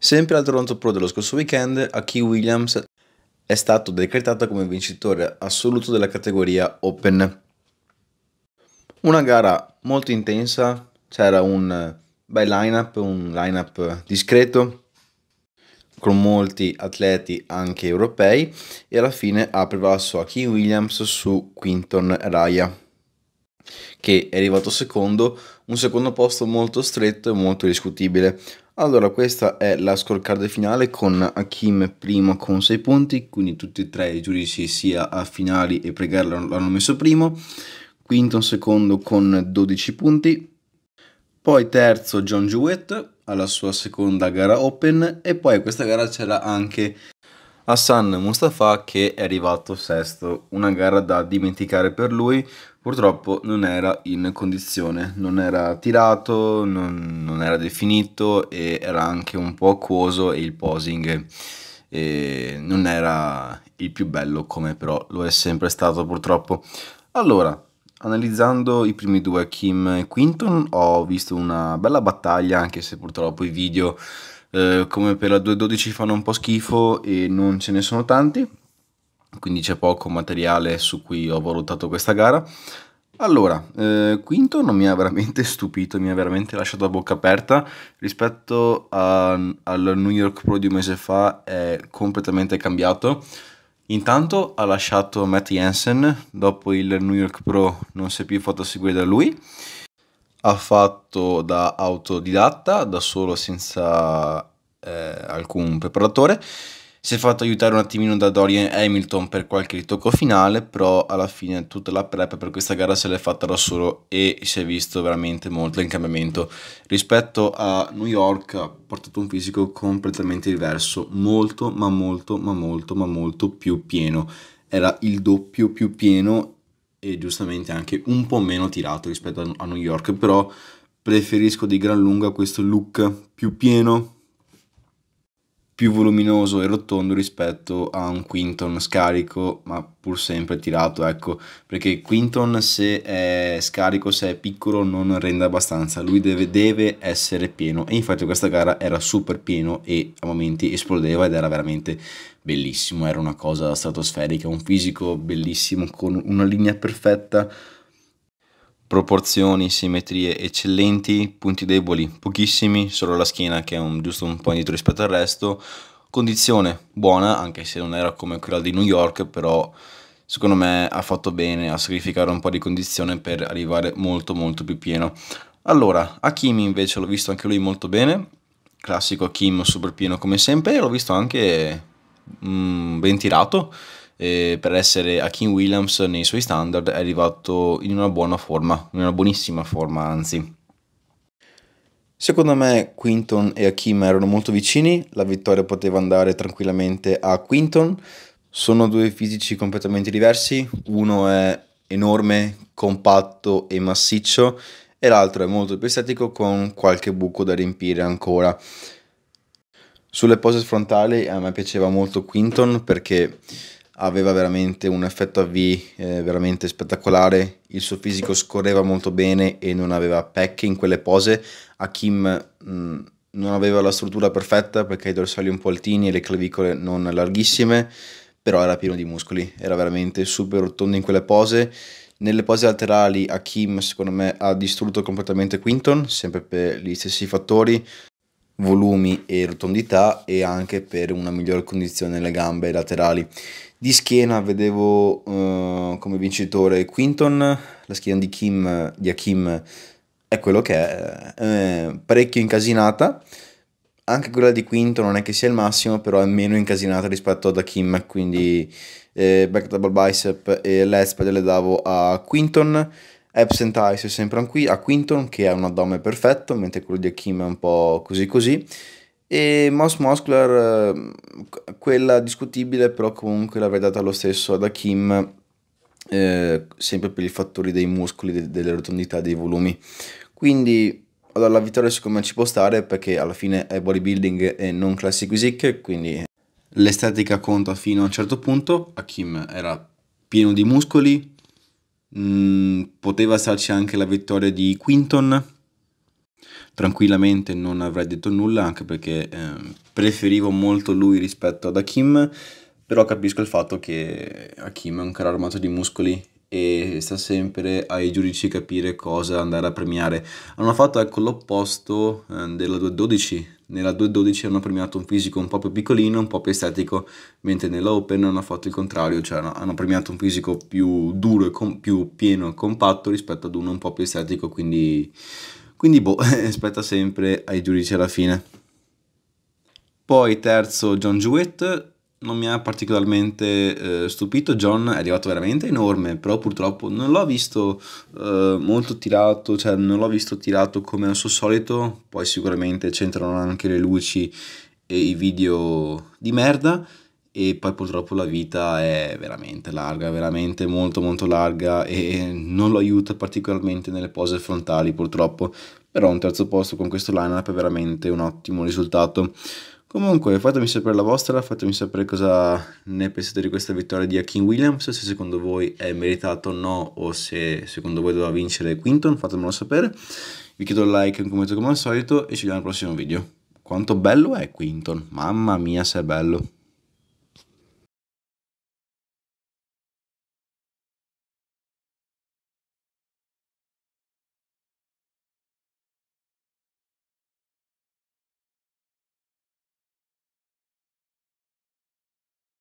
Sempre al Toronto Pro dello scorso weekend, Aki Williams è stato decretato come vincitore assoluto della categoria Open. Una gara molto intensa, c'era un bel lineup, un lineup discreto con molti atleti anche europei e alla fine ha prevalso Aki Williams su Quinton Raya che è arrivato secondo, un secondo posto molto stretto e molto discutibile. Allora, questa è la scorecard finale con Hakim primo con 6 punti, quindi tutti e tre i giudici sia a finali e pregare l'hanno messo primo, Quinton secondo con 12 punti, poi terzo John Jewett alla sua seconda gara open e poi a questa gara c'era anche Hassan Mustafa che è arrivato sesto, una gara da dimenticare per lui, purtroppo non era in condizione, non era tirato, non, non era definito e era anche un po' acquoso e il posing e non era il più bello come però lo è sempre stato purtroppo. Allora, analizzando i primi due Kim e Quinton ho visto una bella battaglia anche se purtroppo i video eh, come per la 2.12 fanno un po' schifo e non ce ne sono tanti, quindi c'è poco materiale su cui ho valutato questa gara. Allora, eh, Quinto non mi ha veramente stupito, mi ha veramente lasciato a bocca aperta rispetto a, al New York Pro di un mese fa, è completamente cambiato. Intanto ha lasciato Matt Jensen, dopo il New York Pro non si è più fatto seguire da lui ha fatto da autodidatta, da solo senza eh, alcun preparatore. Si è fatto aiutare un attimino da Dorian Hamilton per qualche ritocco finale, però alla fine tutta la prep per questa gara se l'è fatta da solo e si è visto veramente molto in cambiamento. Rispetto a New York ha portato un fisico completamente diverso, molto ma molto ma molto ma molto più pieno. Era il doppio più pieno e giustamente anche un po' meno tirato rispetto a New York, però preferisco di gran lunga questo look più pieno, più voluminoso e rotondo rispetto a un Quinton scarico, ma pur sempre tirato, ecco, perché Quinton se è scarico, se è piccolo non rende abbastanza, lui deve, deve essere pieno e infatti questa gara era super pieno e a momenti esplodeva ed era veramente bellissimo, era una cosa stratosferica, un fisico bellissimo con una linea perfetta proporzioni, simmetrie eccellenti, punti deboli pochissimi, solo la schiena che è un, giusto un po' indietro rispetto al resto, condizione buona, anche se non era come quella di New York, però secondo me ha fatto bene a sacrificare un po' di condizione per arrivare molto molto più pieno. Allora, Hakimi invece l'ho visto anche lui molto bene, classico Hakimi super pieno come sempre, l'ho visto anche mm, ben tirato, eh, per essere a King Williams nei suoi standard è arrivato in una buona forma, in una buonissima forma anzi. Secondo me Quinton e Hakim erano molto vicini, la vittoria poteva andare tranquillamente a Quinton. Sono due fisici completamente diversi, uno è enorme, compatto e massiccio e l'altro è molto più estetico con qualche buco da riempire ancora. Sulle pose frontali a me piaceva molto Quinton perché aveva veramente un effetto a V eh, veramente spettacolare, il suo fisico scorreva molto bene e non aveva pecche in quelle pose, Hakim mh, mm, non aveva la struttura perfetta perché i dorsali un po' altini e le clavicole non larghissime, però era pieno di muscoli, era veramente super rotondo in quelle pose. Nelle pose laterali Hakim secondo me ha distrutto completamente Quinton, sempre per gli stessi fattori, volumi e rotondità e anche per una migliore condizione delle gambe laterali. Di schiena vedevo uh, come vincitore Quinton, la schiena di, Kim, di Hakim è quello che è, eh, parecchio incasinata, anche quella di Quinton non è che sia il massimo, però è meno incasinata rispetto ad Hakim, quindi eh, back double bicep e left le davo a Quinton, Absent Eyes è sempre a Quinton che è un addome perfetto, mentre quello di Akim è un po' così così. E Moss Moskler, eh, quella discutibile, però comunque l'avrei data lo stesso ad Akim, eh, sempre per i fattori dei muscoli, de- delle rotondità, dei volumi. Quindi allora, la vittoria siccome ci può stare perché alla fine è bodybuilding e non classic physique, quindi l'estetica conta fino a un certo punto. Akim era pieno di muscoli, Mm, poteva starci anche la vittoria di Quinton. Tranquillamente non avrei detto nulla, anche perché eh, preferivo molto lui rispetto ad Hakim. Però capisco il fatto che Hakim è un caro armato di muscoli e sta sempre ai giudici capire cosa andare a premiare. Hanno fatto ecco l'opposto eh, della 212 nella 2.12 hanno premiato un fisico un po' più piccolino, un po' più estetico, mentre nella Open hanno fatto il contrario, cioè hanno premiato un fisico più duro e com- più pieno e compatto rispetto ad uno un po' più estetico, quindi, quindi boh, aspetta sempre ai giudici alla fine. Poi terzo John Jewett, non mi ha particolarmente eh, stupito, John è arrivato veramente enorme, però purtroppo non l'ho visto eh, molto tirato, cioè non l'ho visto tirato come al suo solito, poi sicuramente c'entrano anche le luci e i video di merda e poi purtroppo la vita è veramente larga, veramente molto molto larga e non lo aiuta particolarmente nelle pose frontali purtroppo, però un terzo posto con questo lineup è veramente un ottimo risultato. Comunque fatemi sapere la vostra, fatemi sapere cosa ne pensate di questa vittoria di Akin Williams, se secondo voi è meritato o no, o se secondo voi doveva vincere Quinton, fatemelo sapere. Vi chiedo un like e un commento come al solito e ci vediamo al prossimo video. Quanto bello è Quinton, mamma mia se è bello.